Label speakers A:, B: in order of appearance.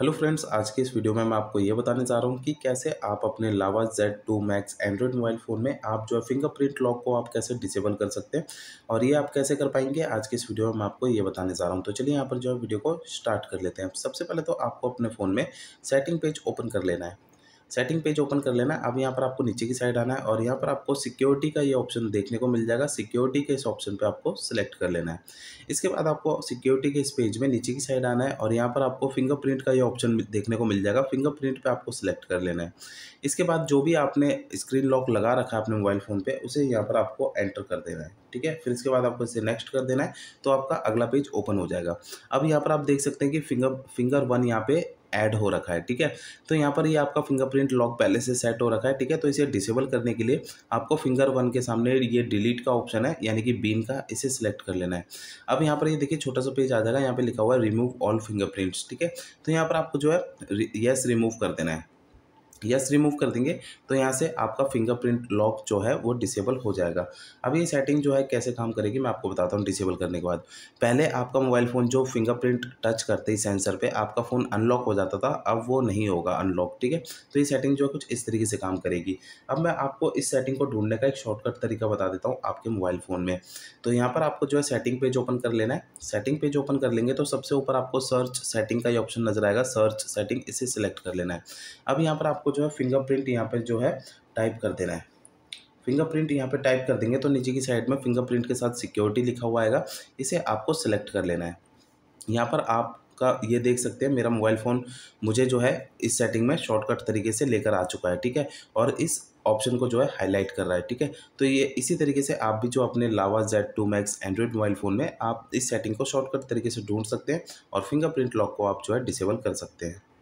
A: hello friends आज के इस वीडियो में मैं आपको ये बताने जा रहा हूँ कि कैसे आप अपने Lava Z2 Max android mobile phone में आप जो है फिंगरप्रिंट लॉक को आप कैसे डिसेबल कर सकते हैं और ये आप कैसे कर पाएंगे आज के इस वीडियो में मैं आपको ये बताने जा रहा हूँ तो चलिए यहाँ पर जो है वीडियो को स्टार्ट कर लेते हैं सबसे पहले तो आपको अपने फ़ोन में सेटिंग पेज ओपन कर लेना है सेटिंग पेज ओपन कर लेना अब यहाँ पर आपको नीचे की साइड आना है और यहाँ पर आपको सिक्योरिटी का ये ऑप्शन देखने को मिल जाएगा सिक्योरिटी के इस ऑप्शन पर आपको सेलेक्ट कर लेना है इसके बाद आपको सिक्योरिटी के इस पेज में नीचे की साइड आना है और यहाँ पर आपको फिंगरप्रिंट का ये ऑप्शन देखने को मिल जाएगा फिंगरप्रिंट पर आपको सेलेक्ट कर लेना है इसके बाद जो भी आपने स्क्रीन लॉक लगा रखा है अपने मोबाइल फ़ोन पर उसे यहाँ पर आपको एंटर कर देना है ठीक है फिर इसके बाद आपको इसे नेक्स्ट कर देना है तो आपका अगला पेज ओपन हो जाएगा अब यहाँ पर आप देख सकते हैं कि फिंगर फिंगर वन यहाँ पे ऐड हो रखा है ठीक है तो यहाँ पर ये आपका फिंगरप्रिंट लॉक पहले से सेट हो रखा है ठीक है तो इसे डिसेबल करने के लिए आपको फिंगर वन के सामने ये डिलीट का ऑप्शन है यानी कि बीन का इसे सिलेक्ट कर लेना है अब यहाँ पर ये देखिए छोटा सा पेज आ जाएगा यहाँ पर लिखा हुआ है रिमूव ऑल फिंगरप्रिंट्स ठीक है तो यहाँ पर आपको जो है येस रिमूव कर देना है यस रिमूव कर देंगे तो यहाँ से आपका फिंगरप्रिंट लॉक जो है वो डिसेबल हो जाएगा अब ये सेटिंग जो है कैसे काम करेगी मैं आपको बताता हूँ डिसेबल करने के बाद पहले आपका मोबाइल फ़ोन जो फिंगरप्रिंट टच करते ही सेंसर पे आपका फ़ोन अनलॉक हो जाता था अब वो नहीं होगा अनलॉक ठीक है तो ये सेटिंग जो है कुछ इस तरीके से काम करेगी अब मैं आपको इस सेटिंग को ढूंढने का एक शॉर्टकट तरीका बता देता हूँ आपके मोबाइल फ़ोन में तो यहाँ पर आपको जो है सेटिंग पेज ओपन कर लेना है सेटिंग पेज ओपन कर लेंगे तो सबसे ऊपर आपको सर्च सेटिंग का ही ऑप्शन नजर आएगा सर्च सेटिंग इसे सिलेक्ट कर लेना है अब यहाँ पर आपको जो है फिंगरप्रिंट यहाँ पर जो है टाइप कर देना है फिंगरप्रिंट यहाँ पर टाइप कर देंगे तो नीचे की साइड में फिंगरप्रिंट के साथ सिक्योरिटी लिखा हुआ आएगा इसे आपको सिलेक्ट कर लेना है यहाँ पर आपका ये देख सकते हैं मेरा मोबाइल फ़ोन मुझे जो है इस सेटिंग में शॉर्टकट तरीके से लेकर आ चुका है ठीक है और इस ऑप्शन को जो है हाईलाइट कर रहा है ठीक है तो ये इसी तरीके से आप भी जो अपने Lava Z two Max mobile phone में आप इस सेटिंग को शॉर्टकट तरीके से ढूंढ सकते हैं और फिंगरप्रिंट लॉक को आप जो है डिसेबल कर सकते हैं